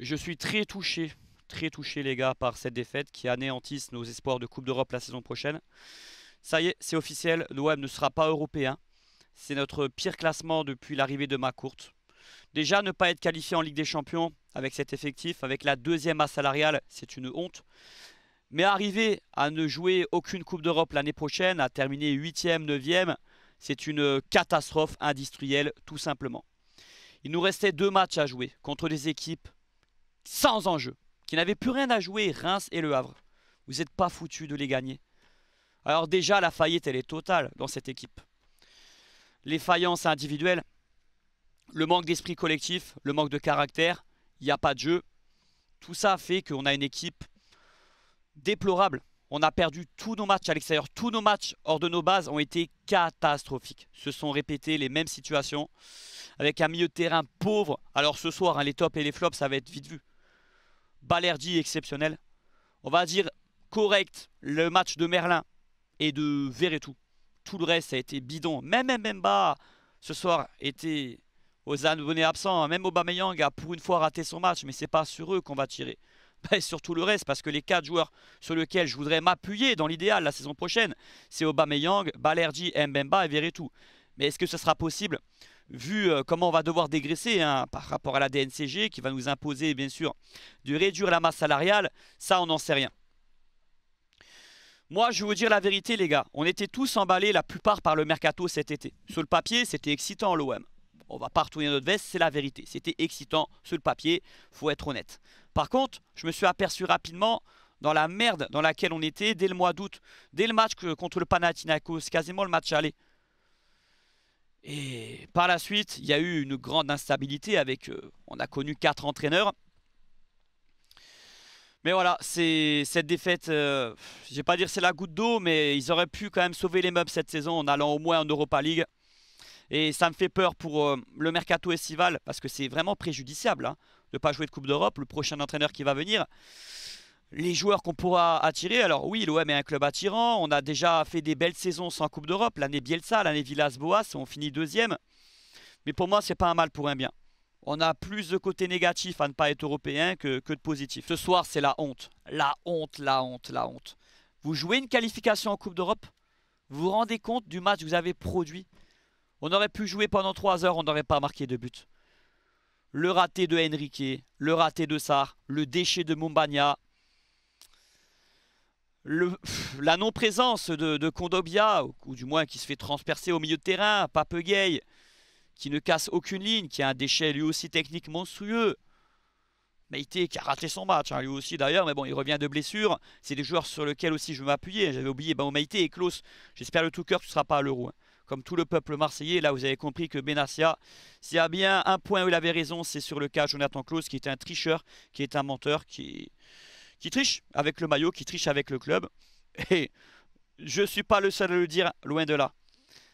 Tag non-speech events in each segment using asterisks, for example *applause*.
Je suis très touché, très touché les gars par cette défaite qui anéantisse nos espoirs de Coupe d'Europe la saison prochaine. Ça y est, c'est officiel, l'OM ne sera pas européen. C'est notre pire classement depuis l'arrivée de courte. Déjà, ne pas être qualifié en Ligue des Champions avec cet effectif, avec la deuxième masse salariale, c'est une honte. Mais arriver à ne jouer aucune Coupe d'Europe l'année prochaine, à terminer 8e, 9e, c'est une catastrophe industrielle tout simplement. Il nous restait deux matchs à jouer contre des équipes sans enjeu, qui n'avaient plus rien à jouer, Reims et Le Havre. Vous n'êtes pas foutus de les gagner. Alors déjà, la faillite, elle est totale dans cette équipe. Les faillances individuelles, le manque d'esprit collectif, le manque de caractère, il n'y a pas de jeu. Tout ça fait qu'on a une équipe déplorable. On a perdu tous nos matchs à l'extérieur. Tous nos matchs hors de nos bases ont été catastrophiques. Se sont répétées les mêmes situations avec un milieu de terrain pauvre. Alors ce soir, hein, les tops et les flops, ça va être vite vu. Balerdi exceptionnel. On va dire correct le match de Merlin et de Verretou. Tout le reste a été bidon. Même Mbemba, ce soir, était aux abonnés absents. Même Aubameyang a pour une fois raté son match, mais c'est pas sur eux qu'on va tirer. Surtout *laughs* ben, sur tout le reste, parce que les quatre joueurs sur lesquels je voudrais m'appuyer dans l'idéal la saison prochaine, c'est Aubameyang, Balerdi, Mbemba et Verretou. Mais est-ce que ce sera possible vu euh, comment on va devoir dégraisser hein, par rapport à la DNCG qui va nous imposer bien sûr de réduire la masse salariale, ça on n'en sait rien. Moi, je vais vous dire la vérité, les gars. On était tous emballés, la plupart, par le mercato cet été. Sur le papier, c'était excitant l'OM. On va pas retourner notre veste, c'est la vérité. C'était excitant sur le papier, faut être honnête. Par contre, je me suis aperçu rapidement dans la merde dans laquelle on était dès le mois d'août, dès le match contre le Panathinaikos, quasiment le match aller. Et par la suite, il y a eu une grande instabilité avec, euh, on a connu quatre entraîneurs. Mais voilà, cette défaite, euh, je ne vais pas dire c'est la goutte d'eau, mais ils auraient pu quand même sauver les meubles cette saison en allant au moins en Europa League. Et ça me fait peur pour euh, le mercato estival, parce que c'est vraiment préjudiciable hein, de ne pas jouer de Coupe d'Europe, le prochain entraîneur qui va venir les joueurs qu'on pourra attirer. Alors oui, l'OM est un club attirant. On a déjà fait des belles saisons sans Coupe d'Europe. L'année Bielsa, l'année Villas-Boas, on finit deuxième. Mais pour moi, ce n'est pas un mal pour un bien. On a plus de côté négatif à ne pas être européen que, que de positif. Ce soir, c'est la honte. La honte, la honte, la honte. Vous jouez une qualification en Coupe d'Europe. Vous vous rendez compte du match que vous avez produit. On aurait pu jouer pendant trois heures, on n'aurait pas marqué de but. Le raté de Henrique, le raté de Sar, le déchet de Mumbagna, la non-présence de, Condobia, ou, du moins qui se fait transpercer au milieu de terrain, Pape Gay, qui ne casse aucune ligne, qui a un déchet lui aussi technique monstrueux. Maïté, qui a raté son match, hein, lui aussi d'ailleurs, mais bon, il revient de blessure. C'est des joueurs sur lesquels aussi je veux J'avais oublié ben, et Klaus. J'espère le tout cœur tu ne seras pas à l'euro. Hein. Comme tout le peuple marseillais, là vous avez compris que Benassia, s'il y a bien un point où il avait raison, c'est sur le cas Jonathan Klaus, qui est un tricheur, qui est un menteur, qui qui triche avec le maillot, qui triche avec le club. *laughs* Et je ne suis pas le seul à le dire, loin de là,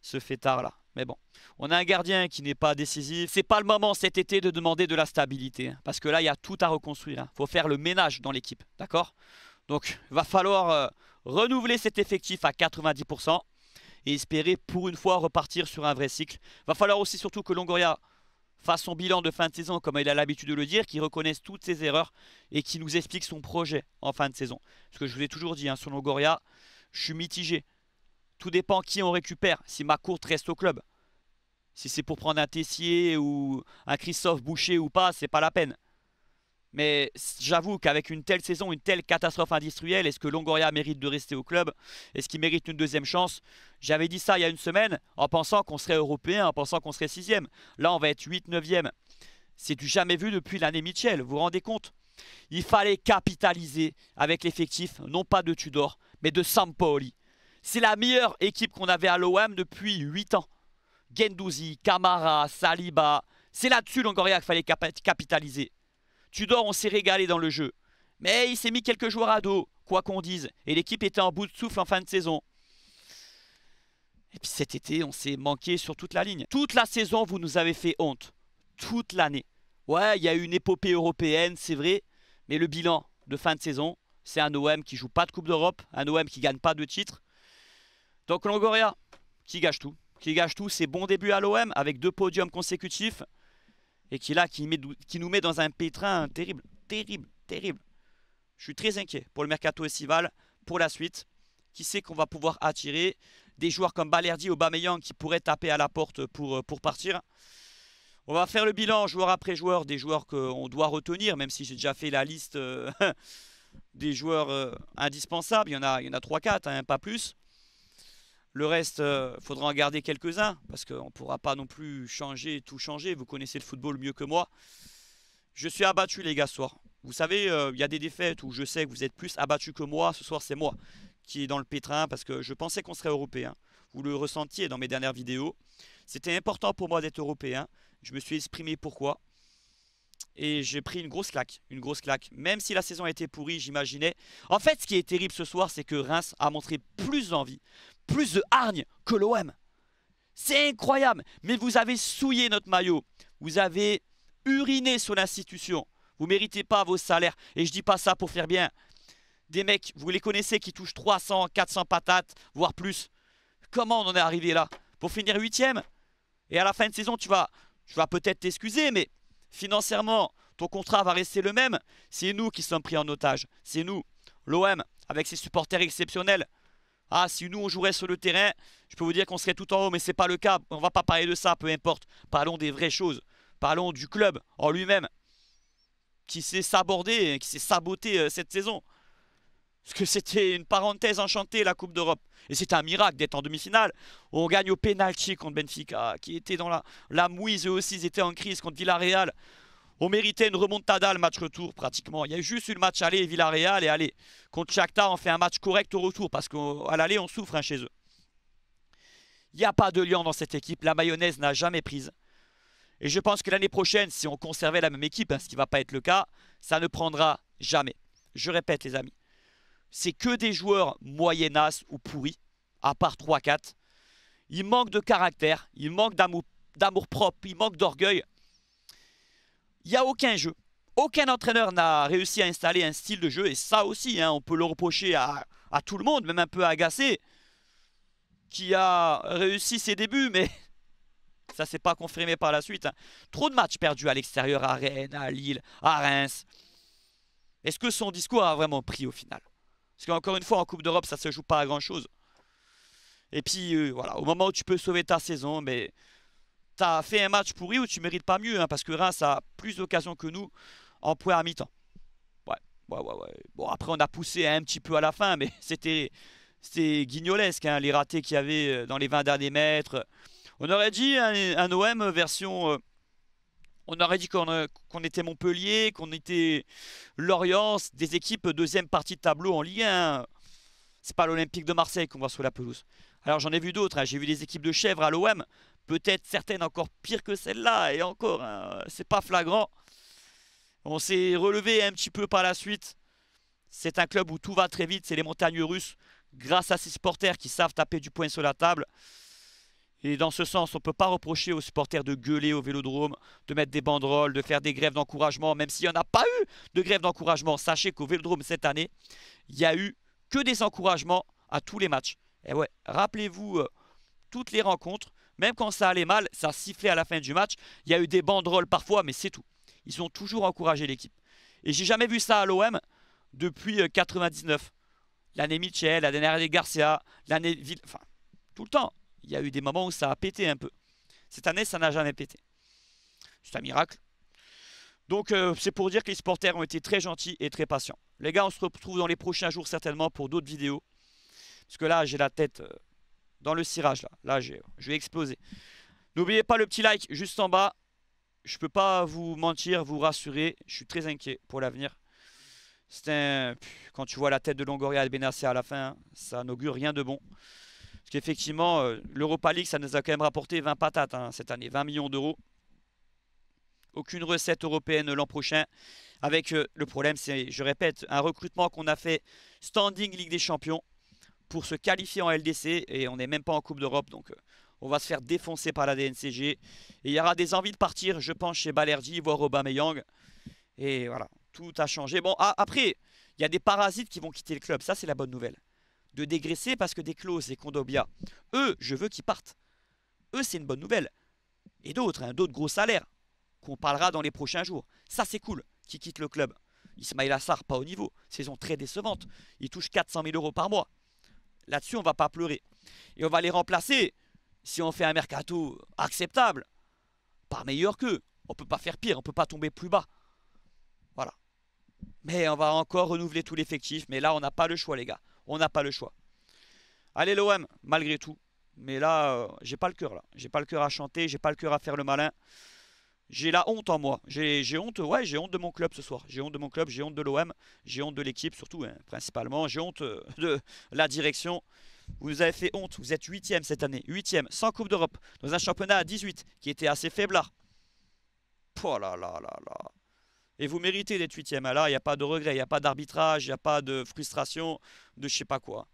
ce fêtard-là. Mais bon, on a un gardien qui n'est pas décisif. C'est pas le moment cet été de demander de la stabilité. Hein, parce que là, il y a tout à reconstruire. Il hein. faut faire le ménage dans l'équipe. D'accord Donc, il va falloir euh, renouveler cet effectif à 90% et espérer pour une fois repartir sur un vrai cycle. Va falloir aussi surtout que Longoria fasse son bilan de fin de saison, comme il a l'habitude de le dire, qui reconnaisse toutes ses erreurs et qui nous explique son projet en fin de saison. Ce que je vous ai toujours dit, hein, sur Longoria, je suis mitigé. Tout dépend qui on récupère, si ma courte reste au club. Si c'est pour prendre un Tessier ou un Christophe Boucher ou pas, c'est pas la peine. Mais j'avoue qu'avec une telle saison, une telle catastrophe industrielle, est-ce que Longoria mérite de rester au club Est-ce qu'il mérite une deuxième chance J'avais dit ça il y a une semaine en pensant qu'on serait européen, en pensant qu'on serait sixième. Là, on va être 8 9 C'est du jamais vu depuis l'année Mitchell, vous vous rendez compte Il fallait capitaliser avec l'effectif, non pas de Tudor, mais de Sampoli. C'est la meilleure équipe qu'on avait à l'OM depuis 8 ans. Gendouzi, Camara, Saliba, c'est là-dessus Longoria qu'il fallait capitaliser. Tudor, on s'est régalé dans le jeu. Mais il s'est mis quelques joueurs à dos, quoi qu'on dise. Et l'équipe était en bout de souffle en fin de saison. Et puis cet été, on s'est manqué sur toute la ligne. Toute la saison, vous nous avez fait honte. Toute l'année. Ouais, il y a eu une épopée européenne, c'est vrai. Mais le bilan de fin de saison, c'est un OM qui joue pas de Coupe d'Europe, un OM qui gagne pas de titres. Donc Longoria, qui gâche tout. Qui gâche tout, c'est bon début à l'OM avec deux podiums consécutifs et qui là, qui, nous met dans un pétrin terrible, terrible, terrible. Je suis très inquiet pour le mercato estival, pour la suite. Qui sait qu'on va pouvoir attirer des joueurs comme Balerdi ou Bameyan qui pourraient taper à la porte pour, euh, pour partir. On va faire le bilan joueur après joueur des joueurs qu'on doit retenir, même si j'ai déjà fait la liste euh, *laughs* des joueurs euh, indispensables. Il y en a, a 3-4, hein, pas plus. Le reste, il euh, faudra en garder quelques-uns, parce qu'on ne pourra pas non plus changer, tout changer. Vous connaissez le football mieux que moi. Je suis abattu, les gars, ce soir. Vous savez, euh, il y a des défaites où je sais que vous êtes plus abattu que moi. Ce soir, c'est moi qui est dans le pétrin, parce que je pensais qu'on serait européen. Vous le ressentiez dans mes dernières vidéos. C'était important pour moi d'être européen. Je me suis exprimé pourquoi. Et j'ai pris une grosse claque, une grosse claque. Même si la saison a été pourrie, j'imaginais. En fait, ce qui est terrible ce soir, c'est que Reims a montré plus d'envie, plus de hargne que l'OM. C'est incroyable. Mais vous avez souillé notre maillot. Vous avez uriné sur l'institution. Vous méritez pas vos salaires. Et je dis pas ça pour faire bien. Des mecs, vous les connaissez, qui touchent 300, 400 patates, voire plus. Comment on en est arrivé là Pour finir huitième Et à la fin de saison, tu vas, tu vas peut-être t'excuser, mais financièrement, ton contrat va rester le même. C'est nous qui sommes pris en otage. C'est nous, l'OM, avec ses supporters exceptionnels. Ah, si nous on jouerait sur le terrain, je peux vous dire qu'on serait tout en haut, mais c'est pas le cas. On va pas parler de ça, peu importe. Parlons des vraies choses. Parlons du club en lui-même qui s'est sabordé, qui s'est saboté euh, cette saison. Parce que c'était une parenthèse enchantée la Coupe d'Europe. Et c'était un miracle d'être en demi-finale. On gagne au pénalty contre Benfica, qui était dans la, la mouise eux aussi, ils étaient en crise contre Villarreal. On méritait une remontada le match retour pratiquement. Il y a juste une le match aller et Villarreal et aller contre Shakhtar on fait un match correct au retour parce qu'à l'aller on souffre hein, chez eux. Il n'y a pas de lien dans cette équipe. La mayonnaise n'a jamais prise. Et je pense que l'année prochaine, si on conservait la même équipe, hein, ce qui ne va pas être le cas, ça ne prendra jamais. Je répète les amis, c'est que des joueurs moyennas ou pourris, à part 3-4. Il manque de caractère, il manque d'amour propre, il manque d'orgueil il n'y a aucun jeu. Aucun entraîneur n'a réussi à installer un style de jeu, et ça aussi, hein, on peut le reprocher à, tout le monde, même un peu agacé, qui a réussi ses débuts, mais *laughs* ça s'est pas confirmé par la suite. Hein. Trop de matchs perdus à l'extérieur, à Rennes, à Lille, à Reims. Est-ce que son discours a vraiment pris au final Parce qu'encore une fois, en Coupe d'Europe, ça se joue pas à grand-chose. Et puis, euh, voilà, au moment où tu peux sauver ta saison, mais tu fait un match pourri ou tu mérites pas mieux, hein, parce que Reims a plus d'occasions que nous en point à mi-temps. Ouais, ouais, ouais, Bon, après, on a poussé un petit peu à la fin, mais *laughs* c'était guignolesque, hein, les ratés qu'il y avait euh, dans les 20 derniers mètres. On aurait dit un, OM version... Euh, on aurait dit euh, qu'on était Montpellier, qu'on était Lorient, des équipes deuxième partie de tableau en Ligue 1. C'est pas l'Olympique de Marseille qu'on voit sur la pelouse. Alors j'en ai vu d'autres, hein. j'ai vu des équipes de chèvres à l'OM peut-être certaines encore pires que celle-là, et encore, hein, c'est pas flagrant. On s'est relevé un petit peu par la suite. C'est un club où tout va très vite, c'est les montagnes russes, grâce à ces supporters qui savent taper du poing sur la table. Et dans ce sens, on ne peut pas reprocher aux supporters de gueuler au vélodrome, de mettre des banderoles, de faire des grèves d'encouragement, même s'il n'y en a pas eu de grève d'encouragement. Sachez qu'au vélodrome cette année, il n'y a eu que des encouragements à tous les matchs. Et ouais, rappelez-vous euh, toutes les rencontres, même quand ça allait mal, ça sifflait à la fin du match. Il y a eu des banderoles parfois, mais c'est tout. Ils ont toujours encouragé l'équipe. Et j'ai jamais vu ça à l'OM depuis 99. Euh, l'année Mitchell, la dernière année Garcia, l'année Ville. Enfin, tout le temps. Il y a eu des moments où ça a pété un peu. Cette année, ça n'a jamais pété. C'est un miracle. Donc, euh, c'est pour dire que les supporters ont été très gentils et très patients. Les gars, on se retrouve dans les prochains jours certainement pour d'autres vidéos. Parce que là, j'ai la tête. Euh, dans le cirage là. Là, je vais exploser. N'oubliez pas le petit like juste en bas. Je peux pas vous mentir, vous rassurer. Je suis très inquiet pour l'avenir. C'est un... Quand tu vois la tête de Longoria et de à la fin, ça n'augure rien de bon. Parce qu'effectivement, euh, l'Europa League, ça nous a quand même rapporté 20 patates hein, cette année, 20 millions d'euros. Aucune recette européenne l'an prochain. Avec euh, le problème, c'est, je répète, un recrutement qu'on a fait standing Ligue des Champions pour se qualifier en LDC et on n'est même pas en Coupe d'Europe donc euh, on va se faire défoncer par la DNCG. Et il y aura des envies de partir, je pense, chez Balerdi, voire Aubameyang. Et voilà, tout a changé. Bon, après, il y a des parasites qui vont quitter le club. Ça, c'est la bonne nouvelle. De dégraisser parce que des clauses et Condobia, eux, je veux qu'ils partent. Eux, c'est une bonne nouvelle. Et d'autres, hein, d'autres gros salaires qu'on parlera dans les prochains jours. Ça, c'est cool, qui quittent le club. Ismail Assar, pas au niveau. Saison très décevante. Il touche 400 000 euros par mois. Là-dessus, on ne va pas pleurer. Et on va les remplacer, si on fait un mercato acceptable, par meilleur qu'eux. On ne peut pas faire pire, on ne peut pas tomber plus bas. Voilà. Mais on va encore renouveler tout l'effectif. Mais là, on n'a pas le choix, les gars. On n'a pas le choix. Allez, l'OM, malgré tout. Mais là, euh, j'ai pas le cœur, là. J'ai pas le cœur à chanter, j'ai pas le cœur à faire le malin j'ai la honte en moi. J'ai honte, ouais, j'ai honte de mon club ce soir. J'ai honte de mon club, j'ai honte de l'OM, j'ai honte de l'équipe surtout, hein, principalement. J'ai honte euh, de la direction. Vous avez fait honte, vous êtes huitième cette année, 8 sans Coupe d'Europe, dans un championnat à 18 qui était assez faible Oh là là là là. Et vous méritez d'être 8 ah Là, il n'y a pas de regret, il n'y a pas d'arbitrage, il n'y a pas de frustration, de je sais pas quoi.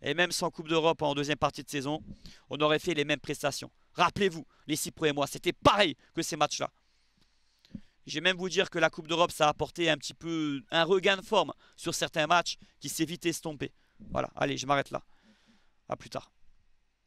Et même sans Coupe d'Europe en deuxième partie de saison, on aurait fait les mêmes prestations. Rappelez-vous, les 6 premiers mois, c'était pareil que ces matchs-là vais même vous dire que la Coupe d'Europe, ça a apporté un petit peu un regain de forme sur certains matchs qui s'est vite estompé. Voilà, allez, je m'arrête là. A plus tard.